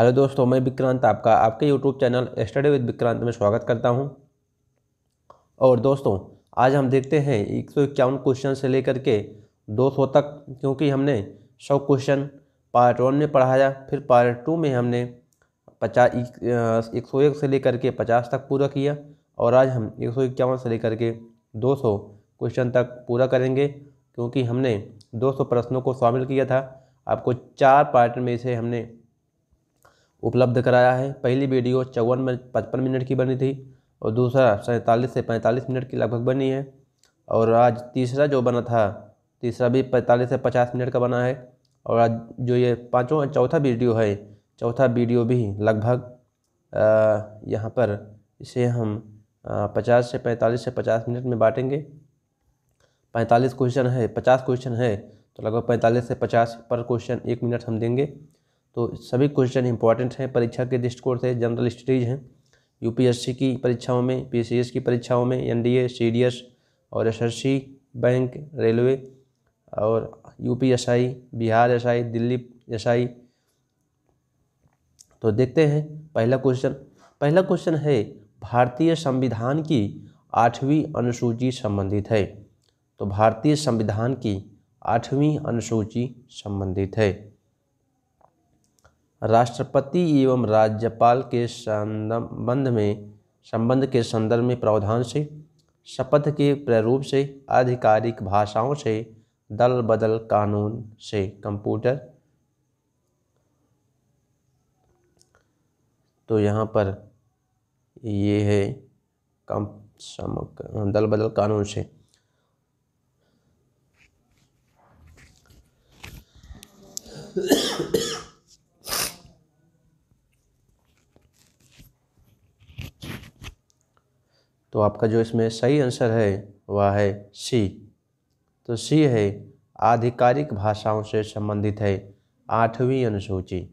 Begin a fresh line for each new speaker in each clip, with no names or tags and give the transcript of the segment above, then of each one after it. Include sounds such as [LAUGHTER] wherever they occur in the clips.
hello दोस्तों मैं विक्रांत आपका आपके YouTube channel study with Vikrant में स्वागत करता हूं और दोस्तों आज हम देखते हैं एक सौ इक्यावन क्वेश्चन से लेकर के दो सौ तक क्योंकि हमने सौ क्वेश्चन पार्ट वन में पढ़ाया फिर पार्ट टू में हमने पचास एक सौ एक से लेकर के पचास तक पूरा किया और आज हम एक सौ इक्यावन से लेकर के दो सौ क्वेश्चन तक पूरा करेंगे क्योंकि हमने दो सौ प्रश्नों को शामिल किया था आपको चार पार्ट में से हमने उपलब्ध कराया है पहली वीडियो चौवन में पचपन मिनट की बनी थी और दूसरा सैंतालीस से पैंतालीस मिनट की लगभग बनी है और आज तीसरा जो बना था तीसरा भी पैंतालीस से पचास मिनट का बना है और आज जो ये पाँचों चौथा वीडियो है चौथा वीडियो भी लगभग यहाँ पर इसे हम पचास से पैंतालीस से पचास मिनट में बांटेंगे पैंतालीस क्वेश्चन है पचास क्वेश्चन है तो लगभग पैंतालीस से पचास पर क्वेश्चन एक मिनट हम देंगे तो सभी क्वेश्चन इंपॉर्टेंट हैं परीक्षा के दृष्टिकोण से जनरल स्टडीज़ हैं यूपीएससी की परीक्षाओं में पीसीएस की परीक्षाओं में एनडीए सीडीएस और एसएससी बैंक रेलवे और UPSI Bihar SI Delhi SI तो देखते हैं पहला क्वेश्चन पहला क्वेश्चन है भारतीय संविधान की आठवीं अनुसूची संबंधित है तो भारतीय संविधान की आठवीं अनुसूची संबंधित है राष्ट्रपति एवं राज्यपाल के संबंध में संबंध के संदर्भ में प्रावधान से शपथ के प्रारूप से आधिकारिक भाषाओं से दल बदल कानून से कंप्यूटर तो यहाँ पर ये है कम समक दल बदल कानून से तो आपका जो इसमें सही आंसर है वह है सी तो सी है आधिकारिक भाषाओं से संबंधित है आठवीं अनुसूची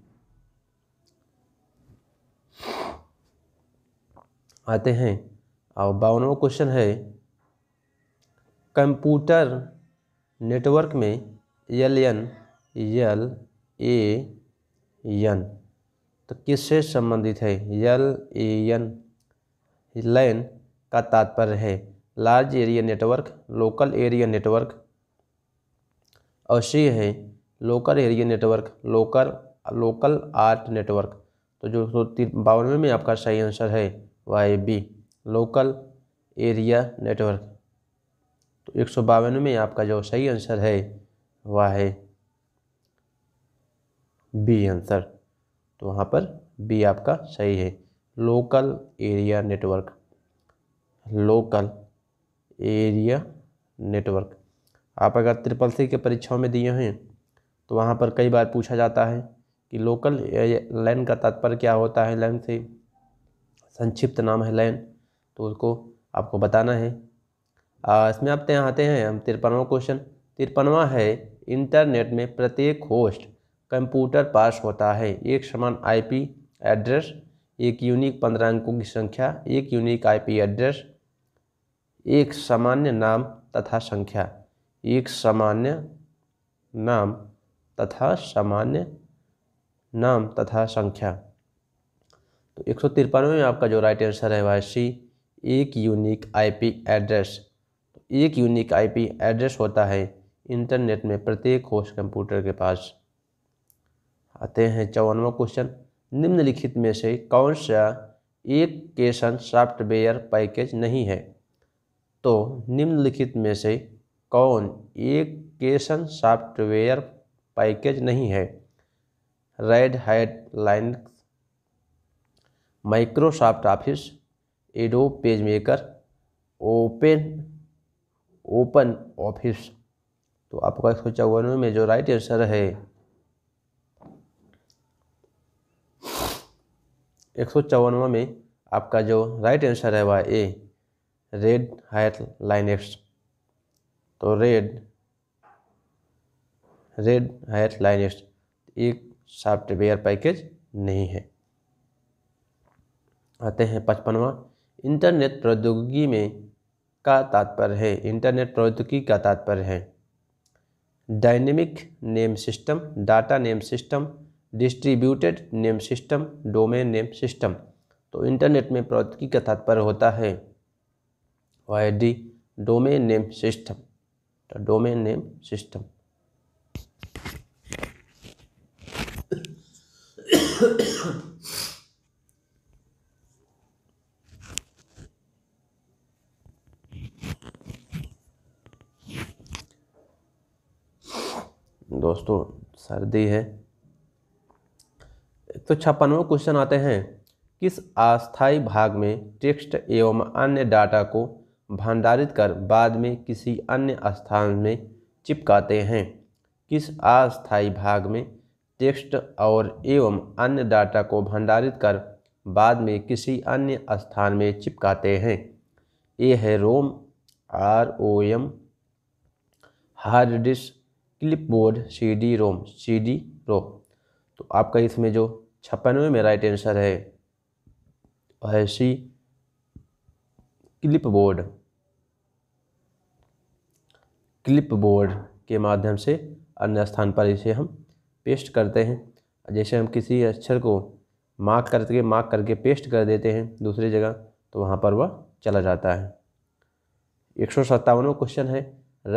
आते हैं और बावनवा क्वेश्चन है कंप्यूटर नेटवर्क में L N L A N तो किससे संबंधित है एल ए एन लैन का तात्पर्य है large area network local area network अवश्य है local area network local local art network तो जो सौ बावनवे में आपका सही आंसर है वाई बी लोकल एरिया नेटवर्क तो एक सौ बावनवे में आपका जो सही आंसर है वह है बी आंसर तो वहाँ पर बी आपका सही है local area network local area network आप अगर ट्रिपल सी के परीक्षाओं में दिए हैं तो वहाँ पर कई बार पूछा जाता है कि लोकल लाइन का तात्पर्य क्या होता है लाइन से संक्षिप्त नाम है लाइन तो उसको आपको बताना है आ, इसमें आप यहाँ आते हैं हम तिरपनवा क्वेश्चन तिरपनवा है इंटरनेट में प्रत्येक होस्ट कंप्यूटर पास होता है एक समान आईपी एड्रेस एक यूनिक पंद्रह अंकों की संख्या एक यूनिक आईपी एड्रेस एक सामान्य नाम तथा संख्या एक सामान्य नाम तथा सामान्य नाम तथा संख्या तो एक सौ तिरपनवे में आपका जो राइट आंसर है वह सी एक यूनिक आईपी एड्रेस तो एक यूनिक आईपी एड्रेस होता है इंटरनेट में प्रत्येक होस्ट कंप्यूटर के पास आते हैं चौवनवा क्वेश्चन निम्नलिखित में से कौन सा एक केसन सॉफ्टवेयर पैकेज नहीं है तो निम्नलिखित में से कौन एक केसन सॉफ्टवेयर पैकेज नहीं है Red Hat line Microsoft office Adobe page maker open open office तो आपका एक सौ चौवनवे में जो राइट आंसर है एक सौ चौवनवा में आपका जो राइट आंसर है वह ए रेड हायर लाइन तो रेड रेड हायर लाइन एक सॉफ्टवेयर पैकेज नहीं है आते हैं पचपनवा इंटरनेट प्रौद्योगिकी में का तात्पर्य है इंटरनेट प्रौद्योगिकी का तात्पर्य है dynamic name system data name system distributed name system domain name system तो इंटरनेट में प्रौद्योगिकी का तात्पर्य होता है वाई डी डोमेन नेम सिस्टम तो डोमेन नेम सिस्टम दोस्तों सर्दी है एक तो छप्पनवा क्वेश्चन आते हैं किस अस्थाई भाग में टेक्स्ट एवं अन्य डाटा को भंडारित कर बाद में किसी अन्य स्थान में चिपकाते हैं किस अस्थायी भाग में टेक्स्ट और एवं अन्य डाटा को भंडारित कर बाद में किसी अन्य स्थान में चिपकाते हैं ए है ROM R O M hard disk clipboard C D ROM C D ROM तो आपका इसमें जो छप्पनवे में राइट आंसर है वह सी क्लिपबोर्ड क्लिपबोर्ड के माध्यम से अन्य स्थान पर इसे हम पेस्ट करते हैं जैसे हम किसी अक्षर को मार्क करके मार्क करके पेस्ट कर देते हैं दूसरी जगह तो वहाँ पर वह चला जाता है एक सौ सत्तावनवा क्वेश्चन है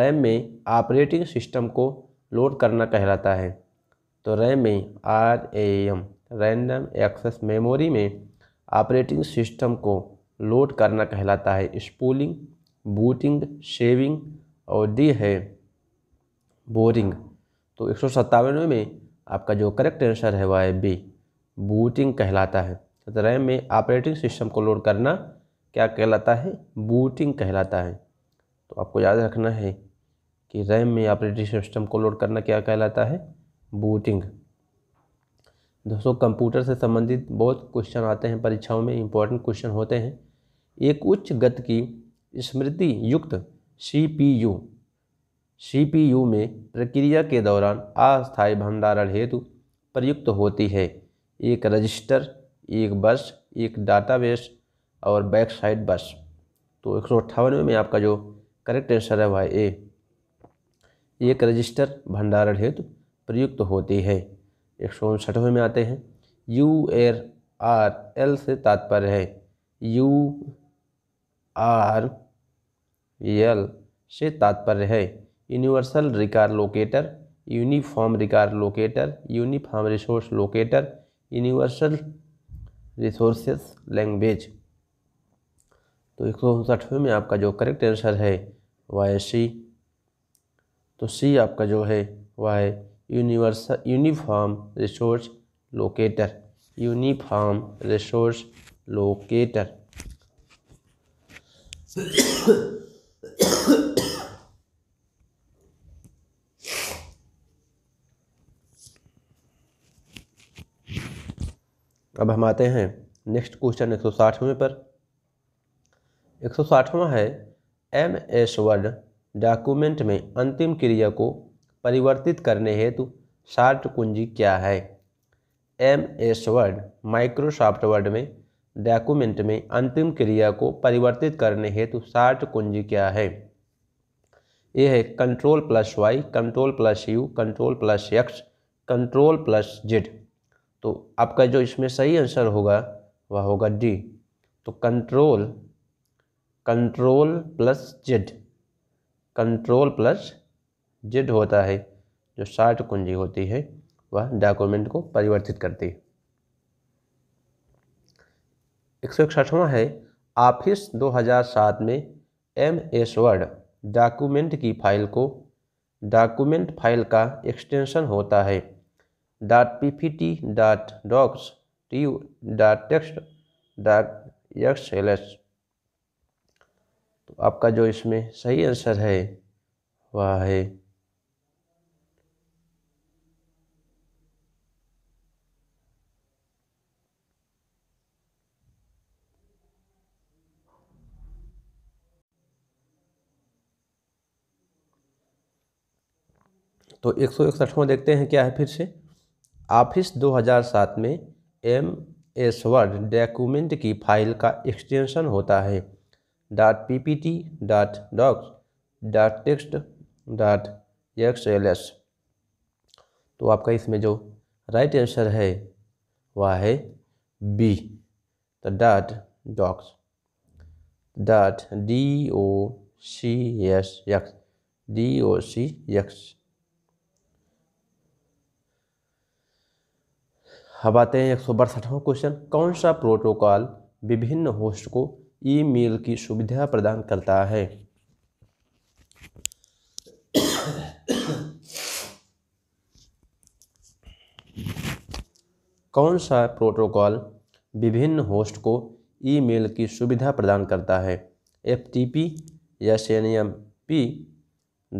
रैम में ऑपरेटिंग सिस्टम को लोड करना कहलाता है तो रैम में R A M random access memory में ऑपरेटिंग सिस्टम को लोड करना कहलाता है स्पूलिंग बूटिंग शेविंग और डी है बोरिंग तो एक में आपका जो करेक्ट आंसर है वह है बी बूटिंग कहलाता है तो रैम में ऑपरेटिंग सिस्टम को लोड करना क्या कहलाता है बूटिंग कहलाता है तो आपको याद रखना है कि रैम में ऑपरेटिंग सिस्टम को लोड करना क्या कहलाता है बूटिंग दोस्तों कंप्यूटर से संबंधित बहुत क्वेश्चन आते हैं परीक्षाओं में इंपॉर्टेंट क्वेश्चन होते हैं एक उच्च गति की स्मृति युक्त सीपीयू सीपीयू में प्रक्रिया के दौरान अस्थायी भंडारण हेतु प्रयुक्त होती है एक रजिस्टर एक बस एक डाटाबेस और बैक साइड बस तो एक सौ अट्ठावनवे में आपका जो करेक्ट आंसर है वह ए एक रजिस्टर भंडारण हेतु प्रयुक्त होती है एक सौ उनसठवें में आते हैं यू एर आर एल से तात्पर्य है यू आर एल से तात्पर्य है universal record locator uniform record locator uniform resource locator universal resources language तो एक सौ उनसठवें में आपका जो करेक्ट आंसर है वह है सी तो सी आपका जो है वह है universal uniform resource locator uniform resource locator [COUGHS] अब हम आते हैं नेक्स्ट क्वेश्चन एक सौ साठवें पर एक सौ साठवां है एम एस वर्ड डॉक्यूमेंट में अंतिम क्रिया को परिवर्तित करने हेतु शार्ट कुंजी क्या है M S Word Microsoft Word में डॉक्यूमेंट में अंतिम क्रिया को परिवर्तित करने हेतु शार्ट कुंजी क्या है ये है control plus Y control plus U control plus X control plus Z तो आपका जो इसमें सही आंसर होगा वह होगा डी तो control control plus Z control plus Z होता है जो शार्ट कुंजी होती है वह डॉक्यूमेंट को परिवर्तित करती है एक है ऑफिस 2007 में एम एस वर्ड डॉक्यूमेंट की फाइल को डॉक्यूमेंट फाइल का एक्सटेंशन होता है dot P P T dot docx T dot text dot X L S तो आपका जो इसमें सही आंसर है वह है तो एक सौ इकसठवा देखते हैं क्या है फिर से ऑफिस 2007 में एम एस वर्ड डॉक्यूमेंट की फाइल का एक्सटेंशन होता है dot P P T dot docx dot text dot X L S तो आपका इसमें जो राइट आंसर है वह है बी तो dot docx dot D O C S X D O C X अब आते हैं एक सौ क्वेश्चन कौन सा प्रोटोकॉल विभिन्न होस्ट को ईमेल की सुविधा प्रदान करता है कौन सा प्रोटोकॉल विभिन्न होस्ट को ईमेल की सुविधा प्रदान करता है F T P S N M P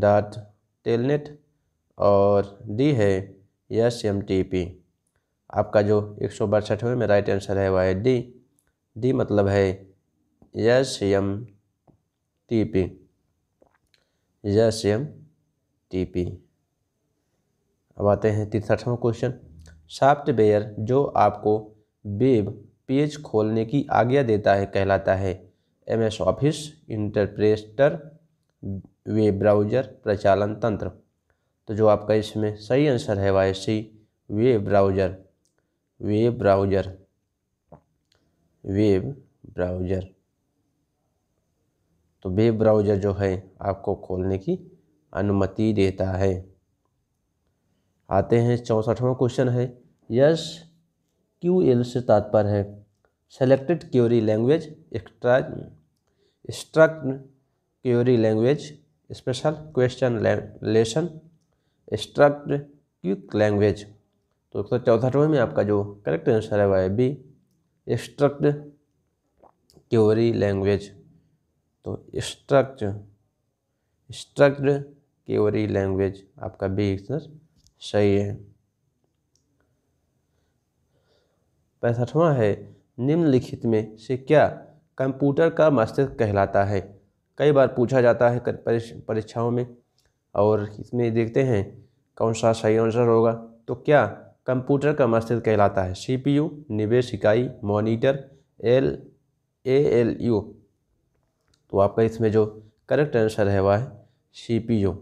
dot telnet और डी है एस एम टी पी आपका जो एक सौ बासठवें में राइट आंसर है वह है डी डी मतलब है S M T P S M T P अब आते हैं तिरसठवा क्वेश्चन सॉफ्टवेयर जो आपको वेब पेज खोलने की आज्ञा देता है कहलाता है M S office interpreter web browser प्रचालन तंत्र तो जो आपका इसमें सही आंसर है वह C web browser web browser web browser तो वेब ब्राउज़र जो है आपको खोलने की अनुमति देता है आते हैं चौंसठवा क्वेश्चन है यस क्यू एल से तात्पर्य है selected query language extra struck query language special question lesson struct quick language तो एक सौ चौसठवें में आपका जो करेक्ट आंसर है वह है बी स्ट्रक्ट क्योरी लैंग्वेज तो स्ट्रक्ट स्ट्रक्ट क्योरी लैंग्वेज आपका बी आंसर सही है पैंसठवा है निम्नलिखित में से क्या कंप्यूटर का मस्तिष्क कहलाता है कई बार पूछा जाता है परीक्षाओं में और इसमें देखते हैं कौन सा सही आंसर होगा तो क्या कंप्यूटर का मस्तिष्क कहलाता है सीपीयू निवेश इकाई monitor L A L U तो आपका इसमें जो करेक्ट आंसर है वह है CPU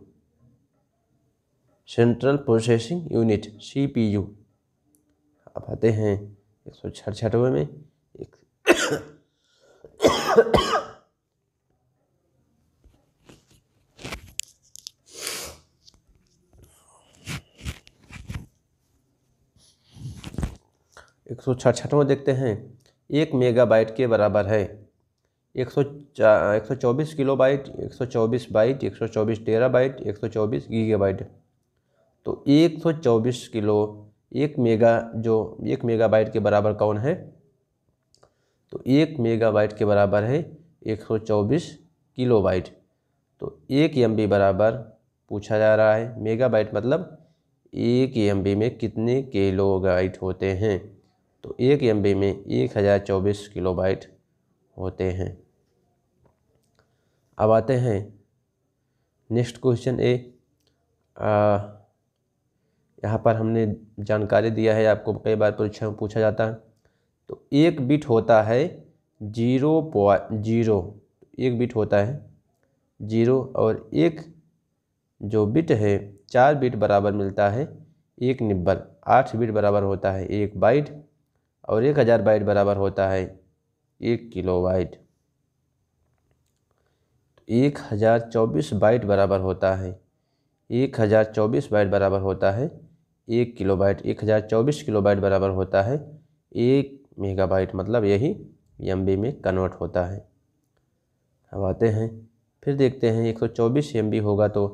central processing unit CPU अब आते हैं एक सौ छठ छठवें में एक सौ छठवां देखते हैं एक मेगाबाइट के बराबर है एक सौ एक सौ चौबीस किलो बाइट एक सौ चौबीस बाइट एक सौ चौबीस टेरा बाइट एक सौ चौबीस गीगा बाइट तो एक सौ चौबीस किलो एक मेगा जो एक मेगाबाइट के बराबर कौन है तो एक मेगाबाइट के बराबर है एक सौ चौबीस किलो बाइट तो एक एम बराबर पूछा जा रहा है मेगाबाइट मतलब एक एम में कितने किलोबाइट होते हैं तो एक एम में एक हज़ार चौबीस किलोबाइट होते हैं अब आते हैं नेक्स्ट क्वेश्चन ए यहाँ पर हमने जानकारी दिया है आपको कई बार परीक्षा में पूछा जाता है तो एक बिट होता है जीरो पॉइंट जीरो एक बिट होता है जीरो और एक जो बिट है चार बिट बराबर मिलता है एक निब्बल आठ बिट बराबर होता है एक बाइट और एक हज़ार बाइट बराबर होता है एक किलो वाइट एक हज़ार चौबीस बाइट बराबर होता है एक हज़ार चौबीस बाइट बराबर होता है एक किलो बाइट एक हज़ार चौबीस किलो बाइट बराबर होता है एक मेगा बाइट मतलब यही एम में कन्वर्ट होता है अब आते हैं फिर देखते हैं एक सौ चौबीस एम होगा तो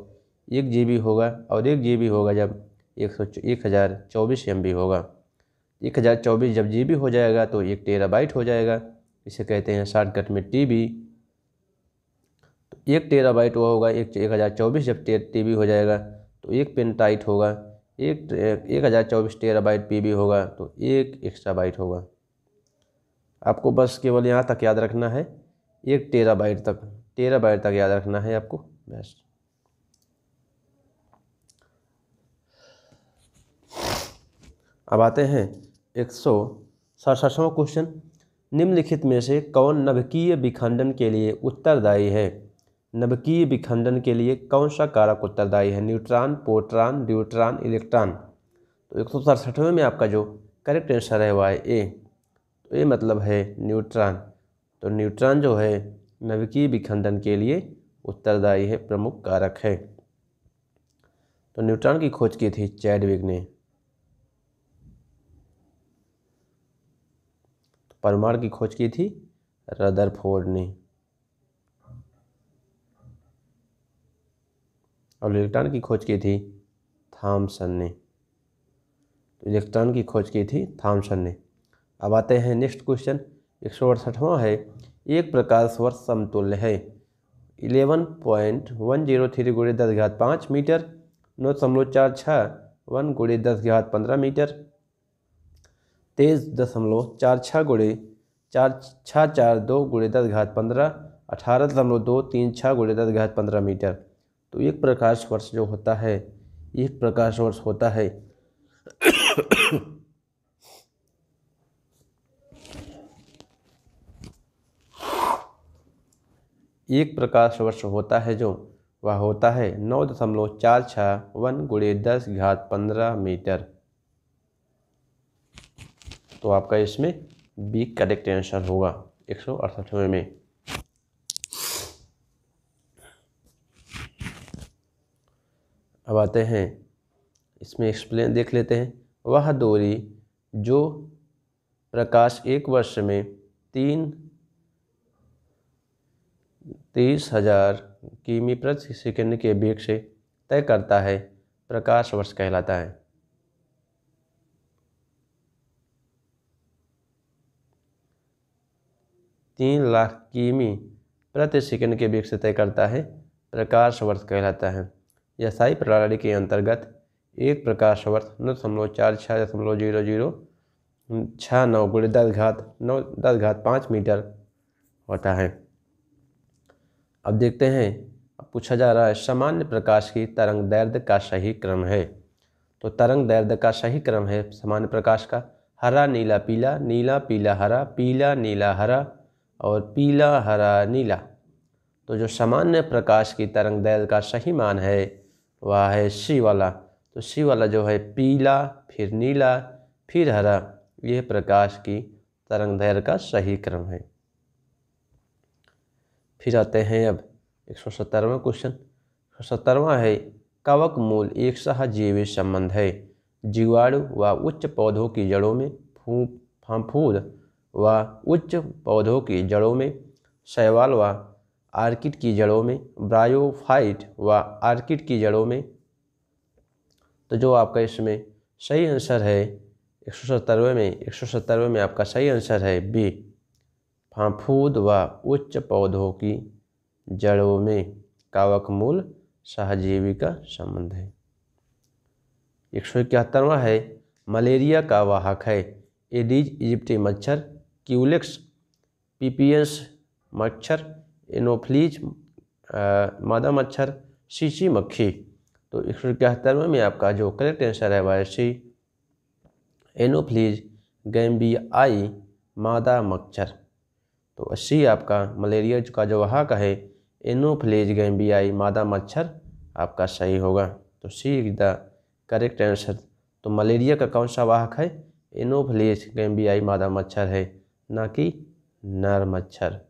एक जी होगा और एक जी होगा जब एक सौ एक हज़ार चौबीस एम होगा एक हज़ार चौबीस जब जी बी हो जाएगा तो एक टेराबाइट हो जाएगा इसे कहते हैं शॉर्टकट में टी बी तो एक टेराबाइट वह होगा एक एक हज़ार चौबीस जब टी बी हो जाएगा तो एक टाइट होगा एक एक हज़ार चौबीस टेराबाइट पी बी होगा तो एक एक्स्ट्रा बाइट होगा आपको बस केवल यहाँ तक याद रखना है एक टेराबाइट तक टेराबाइट तक याद रखना है आपको बस अब आते हैं एक सौ सड़सठवा क्वेश्चन निम्नलिखित में से कौन नभकीय विखंडन के लिए उत्तरदायी है नभकीय विखंडन के लिए कौन सा कारक उत्तरदायी है न्यूट्रॉन पोट्रॉन ड्यूट्रॉन इलेक्ट्रॉन तो एक सौ सड़सठवें में आपका जो करेक्ट आंसर है वह है ए तो ए मतलब है न्यूट्रॉन तो न्यूट्रॉन जो है नवकीय विखंडन के लिए उत्तरदायी है प्रमुख कारक है तो न्यूट्रॉन की खोज की थी चैडविग ने परमाणु की खोज की थी रदरफोर्ड ने और इलेक्ट्रॉन की खोज की थी थॉमसन ने तो इलेक्ट्रॉन की खोज की थी थॉमसन ने अब आते हैं नेक्स्ट क्वेश्चन एक सौ अड़सठवां है एक प्रकाश वर्ष समतुल्य है eleven point one zero three गुड़े दस घात पाँच मीटर नौ दशमलव चार छः वन गुड़े दस घात पंद्रह मीटर तेईस दशमलव चार छः गुड़े चार छः चार दो गुड़े दस घात पंद्रह अठारह दशमलव दो तीन छः गुड़े दस घात पंद्रह मीटर तो एक प्रकाश वर्ष जो होता है एक प्रकाश वर्ष होता है एक प्रकाश वर्ष होता है जो वह होता है नौ दशमलव चार छः वन गुड़े दस घात पंद्रह मीटर तो आपका इसमें बी करेक्ट आंसर होगा एक सौ अड़सठवें में अब आते हैं इसमें एक्सप्लेन देख लेते हैं वह दूरी जो प्रकाश एक वर्ष में तीन तीस हजार किमी प्रति सेकेंड के वेग से तय करता है प्रकाश वर्ष कहलाता है तीन लाख किमी प्रति सेकंड के वेग से तय करता है प्रकाश वर्ष कहलाता है यह साई प्रणाली के अंतर्गत एक प्रकाश वर्ष नौ दशमलव चार छः दशमलव जीरो जीरो छः नौ गुड़े दस घात नौ दस घात पाँच मीटर होता है अब देखते हैं अब पूछा जा रहा है सामान्य प्रकाश की तरंग दैर्ध्य का सही क्रम है तो तरंग दैर्ध्य का सही क्रम है सामान्य प्रकाश का हरा नीला पीला नीला पीला हरा पीला नीला हरा और पीला हरा नीला तो जो सामान्य प्रकाश की तरंग दैल का सही मान है वह है सी वाला तो सी वाला जो है पीला फिर नीला फिर हरा यह प्रकाश की तरंग दैल का सही क्रम है फिर आते हैं अब एक सौ सत्तरवा क्वेश्चन एक सौ सत्तरवा है कवक मूल एक सहजीवी संबंध है जीवाणु व उच्च पौधों की जड़ों में फूफ फंफूद व उच्च पौधों की जड़ों में शैवाल व आर्किड की जड़ों में ब्रायोफाइट व आर्किड की जड़ों में तो जो आपका इसमें सही आंसर है एक सौ सत्तरवें में एक सौ सत्तरवें में आपका सही आंसर है बी फाफूद व उच्च पौधों की जड़ों में कावक मूल सहजीवी का संबंध है एक सौ इकहत्तरवा है मलेरिया का वाहक है एडीज इजिप्टी मच्छर क्यूलिक्स पीपीएस मच्छर इनोफ्लीज मादा मच्छर सीसी मक्खी तो एक सौ इक्याहत्तरवें में आपका जो करेक्ट आंसर है वह सी एनोफ्लीज आई मादा मच्छर तो अस्सी आपका मलेरिया का जो वाहक है एनोफ्लेज आई मादा मच्छर आपका सही होगा तो C is the correct answer तो मलेरिया का कौन सा वाहक है एनोफ्लेज आई मादा मच्छर है ना कि नर मच्छर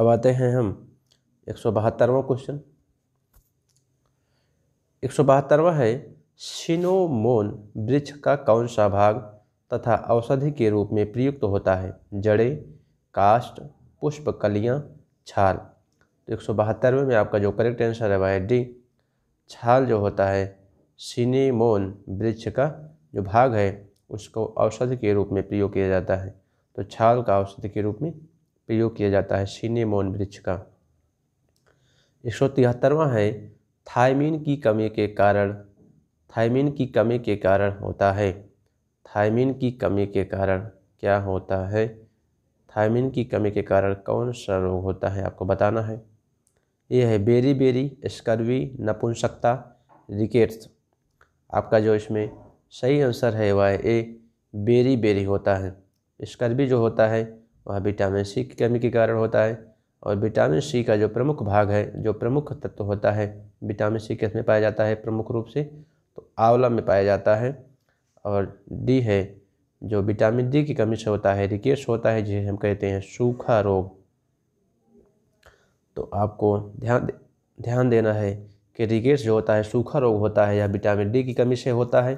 अब आते हैं हम एक सौ बहत्तरवा क्वेश्चन एक सौ बहत्तरवा है शिनोमोन वृक्ष का कौन सा भाग तथा औषधि के रूप में प्रयुक्त तो होता है जड़े काष्ट पुष्प कलियां छाल तो एक सौ बहत्तरवें में आपका जो करेक्ट आंसर है वह है डी छाल जो होता है सिनेमोन वृक्ष का जो भाग है उसको औषधि के रूप में प्रयोग किया जाता है तो छाल का औषधि के रूप में प्रयोग किया जाता है सिनेमोन वृक्ष का एक सौ तिहत्तरवा है थायमिन की कमी के कारण थायमिन की कमी के कारण होता है थायमिन की कमी के कारण क्या होता है थायमिन की कमी के कारण कौन सा रोग होता है आपको बताना है ये है बेरी बेरी स्कर्वी नपुंसकता रिकेट्स आपका जो इसमें सही आंसर है वह ए बेरी बेरी होता है स्कर्वी जो होता है वह विटामिन सी की कमी के कारण होता है और विटामिन सी का जो प्रमुख भाग है जो प्रमुख तत्व होता है विटामिन सी किस में पाया जाता है प्रमुख रूप से तो आंवला में पाया जाता है और डी है जो विटामिन डी की कमी से होता है रिकेट्स होता है जिसे हम कहते हैं सूखा रोग तो आपको ध्यान ध्यान देना है कि रिकेट्स जो होता है सूखा रोग होता है या विटामिन डी की कमी से होता है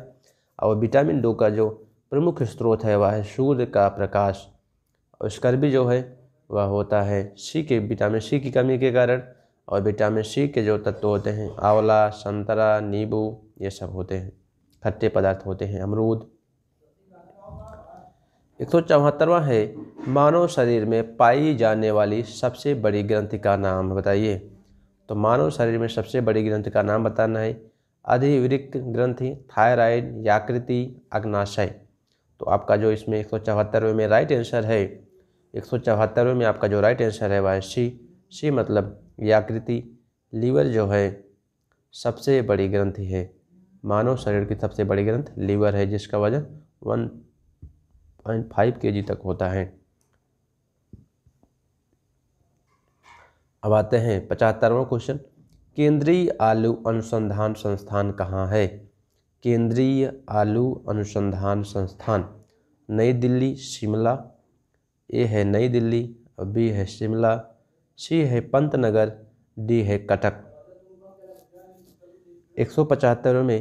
और विटामिन डो का जो प्रमुख स्रोत है वह है सूर्य का प्रकाश और स्कर्वी जो है वह होता है सी के विटामिन सी की कमी के कारण और विटामिन सी के जो तत्व होते हैं आंवला संतरा नींबू ये सब होते हैं खट्टे पदार्थ होते हैं अमरूद एक सौ चौहत्तरवा है मानव शरीर में पाई जाने वाली सबसे बड़ी ग्रंथि का नाम बताइए तो मानव शरीर में सबसे बड़ी ग्रंथि का नाम बताना है अधिवृक्त ग्रंथि थायराइड याकृति अग्नाशय तो आपका जो इसमें एक सौ चौहत्तरवें में राइट आंसर है एक सौ चौहत्तरवें में आपका जो राइट आंसर है वह है सी सी मतलब याकृति लीवर जो है सबसे बड़ी ग्रंथि है मानव शरीर की सबसे बड़ी ग्रंथ लीवर है जिसका वजन वन पॉइंट फाइव के तक होता है अब आते हैं पचहत्तरवा क्वेश्चन केंद्रीय आलू अनुसंधान संस्थान कहाँ है केंद्रीय आलू अनुसंधान संस्थान नई दिल्ली शिमला ए है नई दिल्ली बी है शिमला सी है पंत नगर डी है कटक एक सौ पचहत्तर में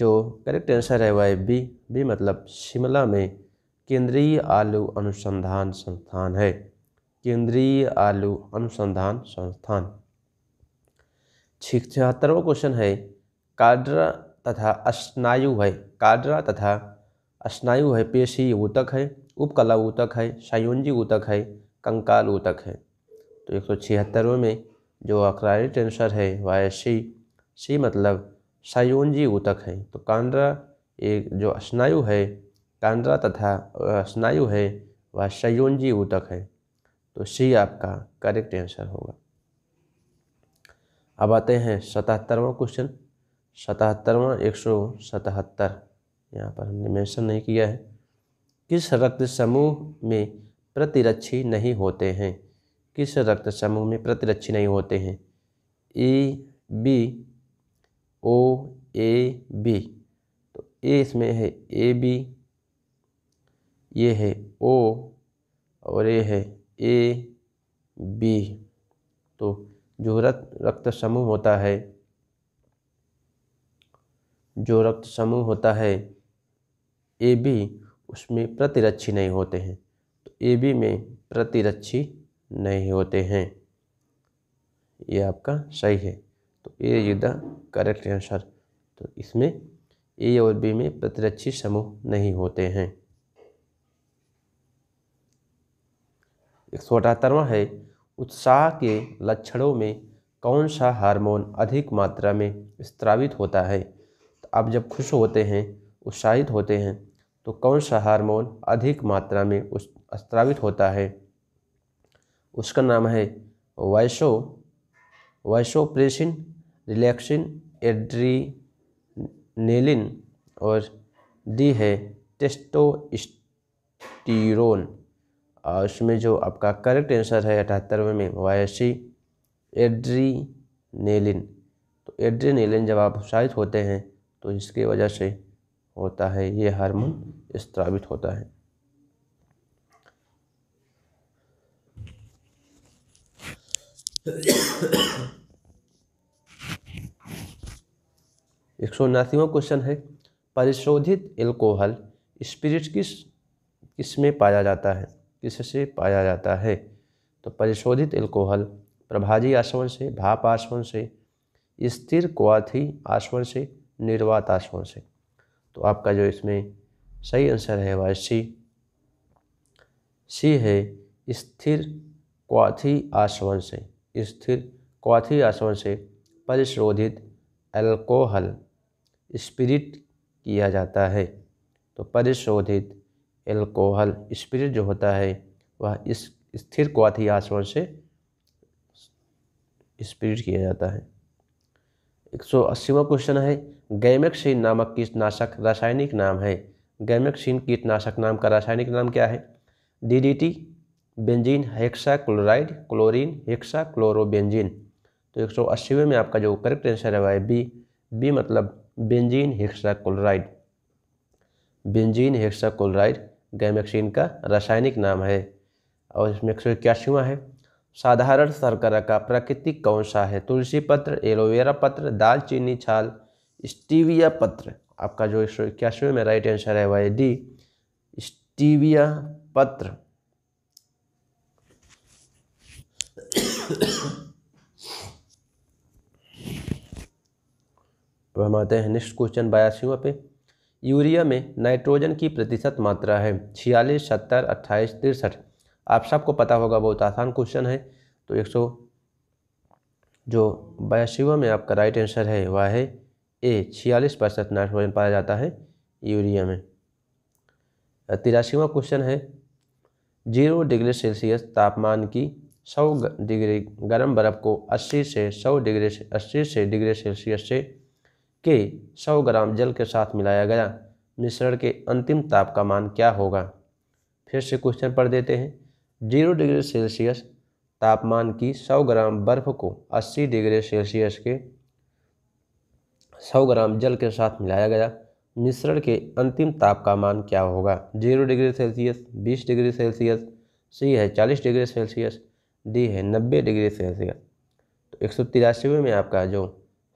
जो करेक्ट आंसर है वह है बी बी मतलब शिमला में केंद्रीय आलू अनुसंधान संस्थान है केंद्रीय आलू अनुसंधान संस्थान छिहत्तरवा क्वेश्चन है काड्रा तथा स्नायु है काड्रा तथा स्नायु है पेशी ऊतक है उपकला ऊतक है संयोजी ऊतक है कंकाल ऊतक है तो एक सौ छिहत्तरवें में जो अक्राइट टेंसर है वह है सी सी मतलब संयोजी ऊतक है तो कांड्रा एक जो स्नायु है कांद्रा तथा स्नायु है वह संयोजी ऊतक है तो सी आपका करेक्ट आंसर होगा अब आते हैं सतहत्तरवा क्वेश्चन सतहत्तरवा एक सौ सतहत्तर यहाँ पर हमने मेंशन नहीं किया है किस रक्त समूह में प्रतिरक्षी नहीं होते हैं किस रक्त समूह में प्रतिरक्षी नहीं होते हैं A B O A B तो ए इसमें है ए बी ये है ओ और ये है ए बी तो जो रक्त रक्त समूह होता है जो रक्त समूह होता है ए बी उसमें प्रतिरक्षी नहीं होते हैं तो ए बी में प्रतिरक्षी नहीं होते हैं ये आपका सही है तो A is the correct answer तो इसमें ए और बी में प्रतिरक्षी समूह नहीं होते हैं एक है उत्साह के लक्षणों में कौन सा हार्मोन अधिक मात्रा में स्त्रावित होता है तो आप जब खुश होते हैं उत्साहित होते हैं तो कौन सा हार्मोन अधिक मात्रा में उस स्त्रावित होता है उसका नाम है वैशो वैशोप्रेसिन रिलैक्सिन एड्रीनेलिन और डी है टेस्टोस्टिरोन और इसमें जो आपका करेक्ट आंसर है अठहत्तरवें में वायसी एड्री सी एड्रीनेलिन तो एड्रीनेलिन जब आप उत्साहित होते हैं तो इसकी वजह से होता है ये हार्मोन स्त्रावित होता है एक सौ उनासीवा क्वेश्चन है परिशोधित एल्कोहल स्पिरिट किस किस में पाया जाता है किससे पाया जाता है तो परिशोधित एल्कोहल प्रभाजी आसवन से भाप आसवन से स्थिर क्वाथी आसवन से निर्वात आसवन से तो आपका जो इसमें सही आंसर है वह सी सी है स्थिर क्वाथी आसवन से स्थिर क्वाथी आसवन से परिशोधित एल्कोहल स्पिरिट किया जाता है तो परिशोधित एल्कोहल स्पिरिट जो होता है वह इस स्थिर क्वाथी आसवन से स्पिरिट किया जाता है एक सौ अस्सीवा क्वेश्चन है गैमेक्सिन नामक कीटनाशक रासायनिक नाम है गैमेक्सिन कीटनाशक नाम का रासायनिक नाम क्या है DDT benzene hexa chloride chlorine hexa chlorobenzene तो एक सौ अस्सीवें में आपका जो करेक्ट आंसर है वह है बी बी मतलब benzene hexa chloride benzene hexa chloride gammexane का रासायनिक नाम है और इसमें एक सौ इक्यासीवा है साधारण शर्करा का प्राकृतिक कौन सा है तुलसी पत्र एलोवेरा पत्र दालचीनी छाल स्टीविया पत्र आपका जो एक सौ इक्यासीवें में राइट आंसर है वह डी स्टीविया पत्र तो हम आते हैं नेक्स्ट क्वेश्चन बयासीवा पे यूरिया में नाइट्रोजन की प्रतिशत मात्रा है छियालीस सत्तर अट्ठाईस तिरसठ आप सबको पता होगा बहुत आसान क्वेश्चन है तो एक सौ जो बयासीवा में आपका राइट आंसर है वह है ए छियालीस परसेंट नाइट्रोजन पाया जाता है यूरिया में तिरासीवा क्वेश्चन है जीरो डिग्री सेल्सियस तापमान की सौ डिग्री गर्म बर्फ़ को अस्सी से सौ डिग्री अस्सी से डिग्री सेल्सियस से के 100 ग्राम जल के साथ मिलाया गया मिश्रण के अंतिम ताप का मान क्या होगा फिर से क्वेश्चन पढ़ देते हैं जीरो डिग्री सेल्सियस तापमान की 100 ग्राम बर्फ को 80 डिग्री सेल्सियस के 100 ग्राम जल के साथ मिलाया गया मिश्रण के अंतिम ताप का मान क्या होगा जीरो डिग्री सेल्सियस बीस डिग्री सेल्सियस सी है चालीस डिग्री सेल्सियस डी है नब्बे डिग्री सेल्सियस तो एक सौ तिरासीवे में आपका जो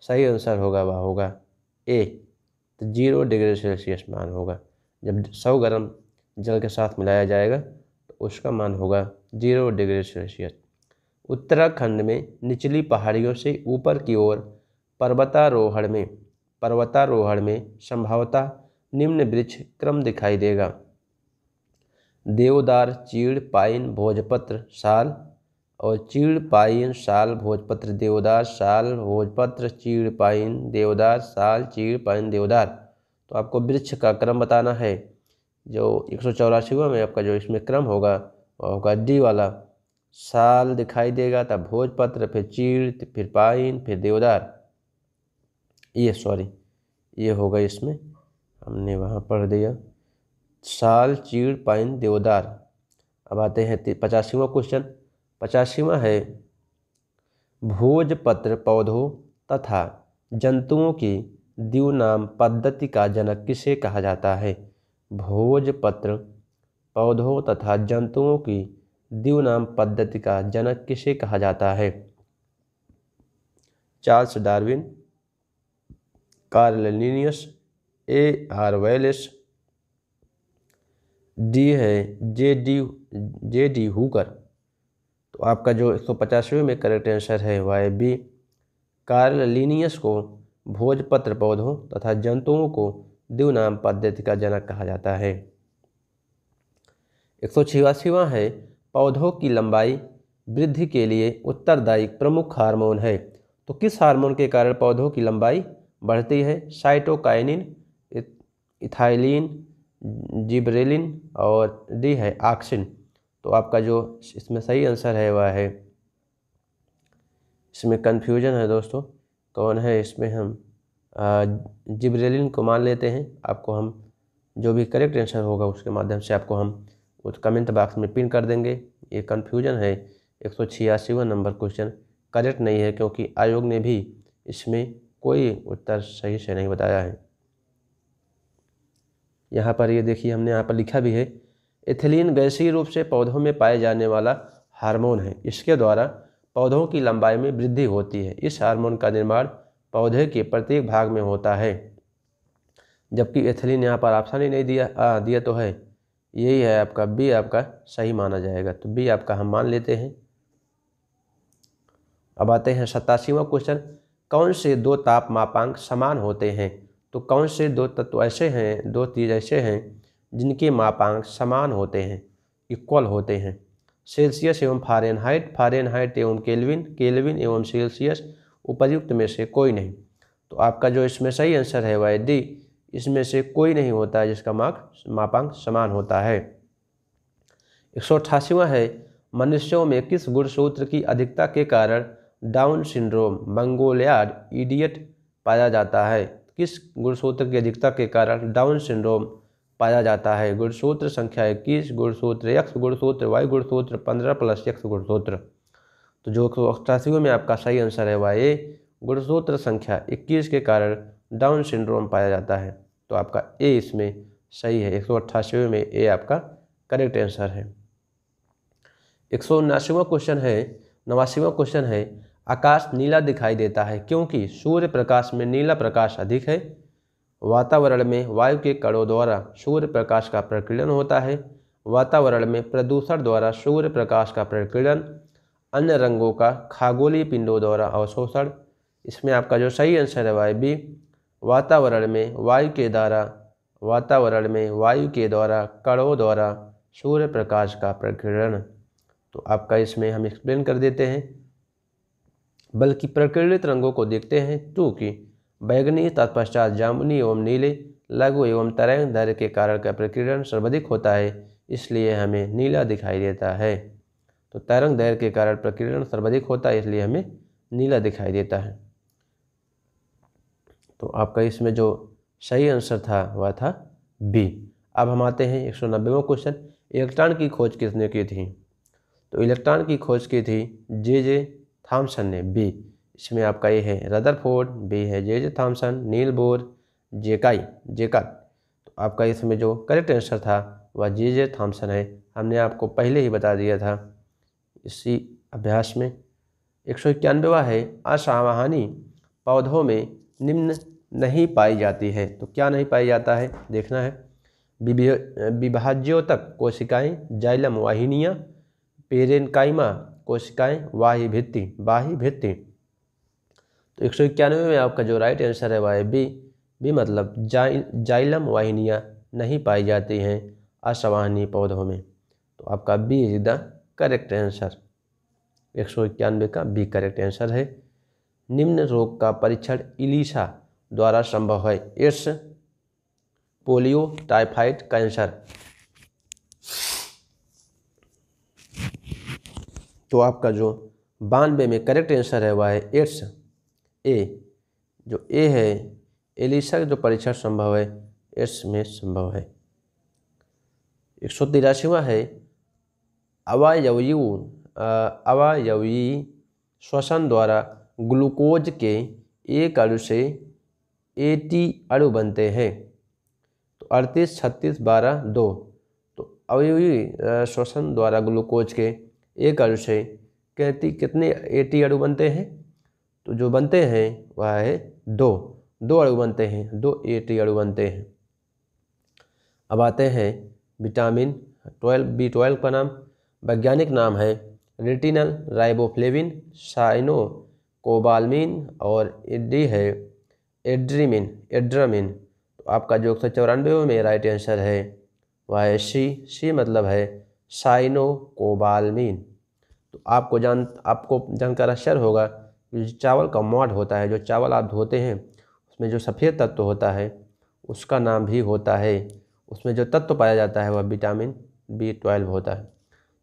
सही आंसर होगा वह होगा ए तो जीरो डिग्री सेल्सियस मान होगा जब सौ गर्म जल के साथ मिलाया जाएगा तो उसका मान होगा जीरो डिग्री सेल्सियस उत्तराखंड में निचली पहाड़ियों से ऊपर की ओर पर्वतारोहण में पर्वतारोहण में संभवतः निम्न वृक्ष क्रम दिखाई देगा देवदार चीड़ पाइन भोजपत्र साल और चीड़पाइन साल भोजपत्र देवदार साल भोजपत्र चीड़पाइन देवदार साल चीड़पाइन देवदार तो आपको वृक्ष का क्रम बताना है जो एक सौ चौरासीवा में आपका जो इसमें क्रम होगा वह होगा डी वाला साल दिखाई देगा तब भोजपत्र फिर चीड़ फिर पाइन फिर देवदार ये सॉरी ये होगा इसमें हमने वहाँ पढ़ दिया साल चीड़ पाइन देवदार अब आते हैं पचासीवा क्वेश्चन पचासीवा है भोजपत्र पौधों तथा जंतुओं की द्यूनाम पद्धति का जनक किसे कहा जाता है भोजपत्र पौधों तथा जंतुओं की द्यूनाम पद्धति का जनक किसे कहा जाता है Charles Darwin Carl A R Wallace D है J D J D Hooker तो आपका जो एक सौ पचासवें में करेक्ट आंसर है है बी कार्ल लिनियस को भोजपत्र पौधों तथा जंतुओं को नाम पद्धति का जनक कहा जाता है एक सौ छियासीवा है पौधों की लंबाई वृद्धि के लिए उत्तरदायी प्रमुख हार्मोन है तो किस हार्मोन के कारण पौधों की लंबाई बढ़ती है साइटोकाइनिन इथाइलिन जिब्रेलिन और डी है ऑक्सिन तो आपका जो इसमें सही आंसर है वह है इसमें कन्फ्यूजन है दोस्तों कौन है इसमें हम जिब्रेलिन को मान लेते हैं आपको हम जो भी करेक्ट आंसर होगा उसके माध्यम से आपको हम उस कमेंट बॉक्स में पिन कर देंगे ये कन्फ्यूजन है एक सौ छियासीवा नंबर क्वेश्चन करेक्ट नहीं है क्योंकि आयोग ने भी इसमें कोई उत्तर सही से नहीं बताया है यहाँ पर ये देखिए हमने यहाँ पर लिखा भी है एथिलीन गैसीय रूप से पौधों में पाए जाने वाला हार्मोन है इसके द्वारा पौधों की लंबाई में वृद्धि होती है इस हार्मोन का निर्माण पौधे के प्रत्येक भाग में होता है जबकि एथिलीन यहाँ पर ऑप्शन ही नहीं दिया आ, दिया तो है यही है आपका बी आपका सही माना जाएगा तो बी आपका हम मान लेते हैं अब आते हैं सतासीवा क्वेश्चन कौन से दो ताप मापांक समान होते हैं तो कौन से दो तत्व ऐसे हैं दो चीज ऐसे हैं जिनके मापांक समान होते हैं इक्वल होते हैं सेल्सियस एवं फारेनहाइट फारेनहाइट एवं केल्विन केल्विन एवं सेल्सियस उपयुक्त में से कोई नहीं तो आपका जो इसमें सही आंसर है वह डी इसमें से कोई नहीं होता जिसका मार्क मापांक समान होता है एक सौ है मनुष्यों में किस गुणसूत्र की अधिकता के कारण डाउन सिंड्रोम मंगोलियाड इडियट पाया जाता है किस गुणसूत्र की अधिकता के कारण डाउन सिंड्रोम पाया जाता है गुणसूत्र संख्या इक्कीस गुणसूत्र यक्ष गुणसूत्र वायु गुणसूत्र पंद्रह प्लस यक्ष गुणसूत्र तो जो एक में आपका सही आंसर है वह ए गुणसूत्र संख्या इक्कीस के कारण डाउन सिंड्रोम पाया जाता है तो आपका ए इसमें सही है एक में ए आपका करेक्ट आंसर है एक क्वेश्चन है नवासीवा क्वेश्चन है आकाश नीला दिखाई देता है क्योंकि सूर्य प्रकाश में नीला प्रकाश अधिक है वातावरण में वायु के कणों द्वारा सूर्य प्रकाश का प्रकीर्णन होता है वातावरण में प्रदूषण द्वारा सूर्य प्रकाश का प्रकीर्णन अन्य रंगों का खागोलीय पिंडों द्वारा अवशोषण इसमें आपका जो सही आंसर है वाई बी वातावरण में वायु के द्वारा वातावरण में वायु के द्वारा कणों द्वारा सूर्य प्रकाश का प्रकीर्णन तो आपका इसमें हम एक्सप्लेन कर देते हैं बल्कि प्रकीर्णित रंगों को देखते हैं क्योंकि बैगनी तत्पश्चात जामुनी एवं नीले लघु एवं तरंग दर के कारण का प्रकीर्णन सर्वाधिक होता है इसलिए हमें नीला दिखाई देता है तो तरंग दैर के कारण प्रकीर्णन सर्वाधिक होता है इसलिए हमें नीला दिखाई देता है तो आपका इसमें जो सही आंसर था वह था बी अब हम आते हैं एक सौ क्वेश्चन इलेक्ट्रॉन की खोज किसने की थी तो इलेक्ट्रॉन की खोज की थी जे जे थाम्सन ने बी इसमें आपका ये है रदरफोर्ड बी है जे जे थॉम्सन नील बोर जेकाई जेका तो आपका इसमें जो करेक्ट आंसर था वह जे जे थॉम्सन है हमने आपको पहले ही बता दिया था इसी अभ्यास में एक सौ इक्यानवेवा है असावहानी पौधों में निम्न नहीं पाई जाती है तो क्या नहीं पाया जाता है देखना है विभाज्यों तक कोशिकाएं जाइलम वाहिनियाँ पेरेनकाइमा कोशिकाएं वाही भित्ति वाही भित्ति तो एक सौ इक्यानवे में आपका जो राइट आंसर है वह है बी बी मतलब जाइल जाइलम वाहिनियाँ नहीं पाई जाती हैं असवाहनीय पौधों में तो आपका B is the correct answer एक सौ इक्यानवे का बी करेक्ट आंसर है निम्न रोग का परीक्षण इलिशा द्वारा संभव है एड्स पोलियो टाइफाइड कैंसर तो आपका जो बानवे में करेक्ट आंसर है वह है एड्स ए जो ए है एलिसा का जो तो परीक्षण संभव है एस में संभव है एक सौ तिरासीवा है अवायवी अवायवी श्वसन द्वारा ग्लूकोज के एक अणु से ए टी अणु बनते हैं तो अड़तीस छत्तीस बारह दो तो अवयवी श्वसन द्वारा ग्लूकोज के एक अणु से कहती कितने ए टी अणु बनते हैं तो जो बनते हैं वह है दो दो अड़ु बनते हैं दो ए टी अड़ु बनते हैं अब आते हैं विटामिन ट्वेल्व बी ट्वेल्व का नाम वैज्ञानिक नाम है रेटिनल राइबोफ्लेविन साइनो कोबालमिन और एडी है एड्रीमिन एड्रामिन तो आपका जो एक सौ चौरानवे में राइट आंसर है वह है सी सी मतलब है साइनो कोबालमिन तो आपको जान आपको जानकर आश्चर्य होगा चावल का मॉड होता है जो चावल आप धोते हैं उसमें जो सफ़ेद तत्व होता है उसका नाम भी होता है उसमें जो तत्व पाया जाता है वह विटामिन बी ट्वेल्व होता है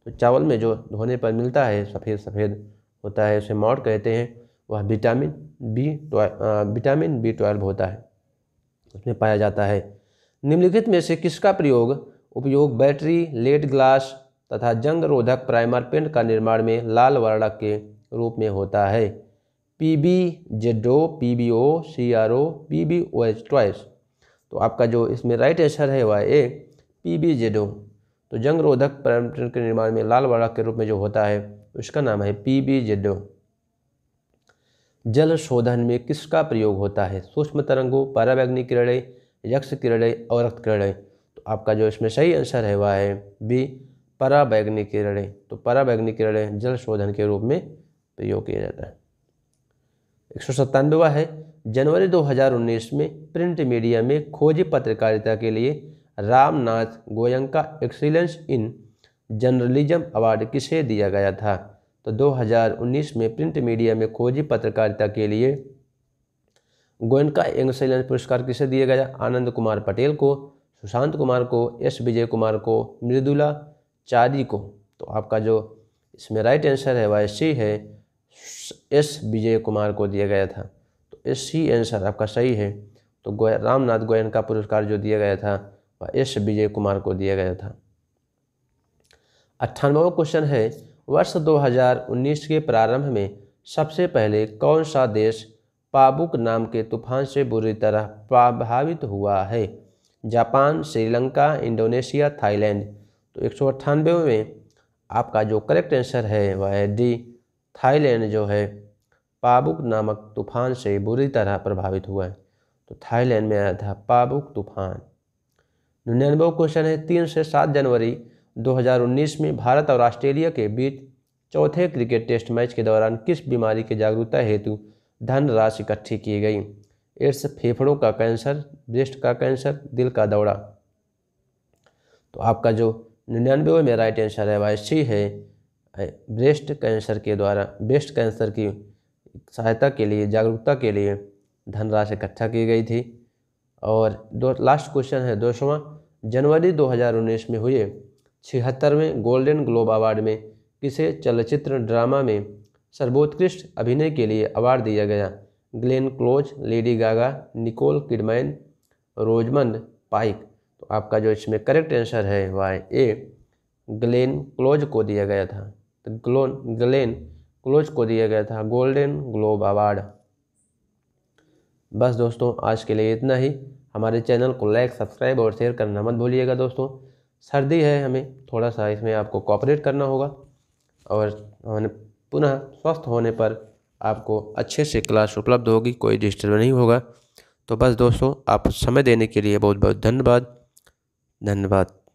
तो चावल में जो धोने पर मिलता है सफ़ेद सफ़ेद होता है उसे मॉड कहते हैं वह vitamin B vitamin B twelve होता है उसमें पाया जाता है निम्नलिखित में से किसका प्रयोग उपयोग बैटरी लेड ग्लास तथा जंग रोधक प्राइमर पेंट का निर्माण में लाल वर्णक के रूप में होता है P B Z O P B O C R O P B O H twice तो आपका जो इसमें राइट आंसर है वह A P B Z O तो जंग रोधक पर्यटन के निर्माण में लाल वर्णक के रूप में जो होता है उसका नाम है पी बी जेड ओ जल शोधन में किसका प्रयोग होता है सूक्ष्म तरंगों परावैग्नि किरणें यक्ष किरणें और रक्त किरणें तो आपका जो इसमें सही आंसर है वह है बी पराबैग्नि किरणें तो पराबैग्नि किरणें जल शोधन के रूप में प्रयोग किया जाता है एक सौ है जनवरी 2019 में प्रिंट मीडिया में खोज पत्रकारिता के लिए Ramnath Goenka excellence in journalism award किसे दिया गया था तो 2019 में प्रिंट मीडिया में खोजी पत्रकारिता के लिए गोयनका एक्सीलेंस पुरस्कार किसे दिया गया आनंद कुमार पटेल को सुशांत कुमार को एस विजय कुमार को मृदुला चारी को तो आपका जो इसमें राइट आंसर है वह सी है एस विजय कुमार को दिया गया था तो एस ही आंसर आपका सही है तो गोय रामनाथ गोयन का पुरस्कार जो दिया गया था वह एस विजय कुमार को दिया गया था अट्ठानवा क्वेश्चन है वर्ष 2019 के प्रारंभ में सबसे पहले कौन सा देश पाबुक नाम के तूफान से बुरी तरह प्रभावित हुआ है जापान श्रीलंका इंडोनेशिया थाईलैंड तो एक में आपका जो करेक्ट आंसर है वह है डी थाईलैंड जो है पाबुक नामक तूफान से बुरी तरह प्रभावित हुआ है तो थाईलैंड में आया था पाबुक तूफान निन्यानवे क्वेश्चन है तीन से सात जनवरी 2019 में भारत और ऑस्ट्रेलिया के बीच चौथे क्रिकेट टेस्ट मैच के दौरान किस बीमारी के जागरूकता हेतु धनराशि इकट्ठी की गई एड्स फेफड़ों का कैंसर ब्रेस्ट का कैंसर दिल का दौरा तो आपका जो निन्यानवे में राइट आंसर है वह सी है ब्रेस्ट कैंसर के द्वारा ब्रेस्ट कैंसर की सहायता के लिए जागरूकता के लिए धनराशि इकट्ठा की गई थी और दो लास्ट क्वेश्चन है दोषवा जनवरी 2019 में हुए छिहत्तरवें गोल्डन ग्लोब अवार्ड में किसे चलचित्र ड्रामा में सर्वोत्कृष्ट अभिनय के लिए अवार्ड दिया गया Glenn Close Lady Gaga Nicole Kidman Rosamund Pike तो आपका जो इसमें करेक्ट आंसर है वह ए ग्लेन क्लोज को दिया गया था तो ग्लोन ग्लेन क्लोज को दिया गया था गोल्डन ग्लोब अवार्ड बस दोस्तों आज के लिए इतना ही हमारे चैनल को लाइक सब्सक्राइब और शेयर करना मत भूलिएगा दोस्तों सर्दी है हमें थोड़ा सा इसमें आपको कॉपरेट करना होगा और पुनः स्वस्थ होने पर आपको अच्छे से क्लास उपलब्ध होगी कोई डिस्टर्ब नहीं होगा तो बस दोस्तों आप समय देने के लिए बहुत बहुत धन्यवाद धन्यवाद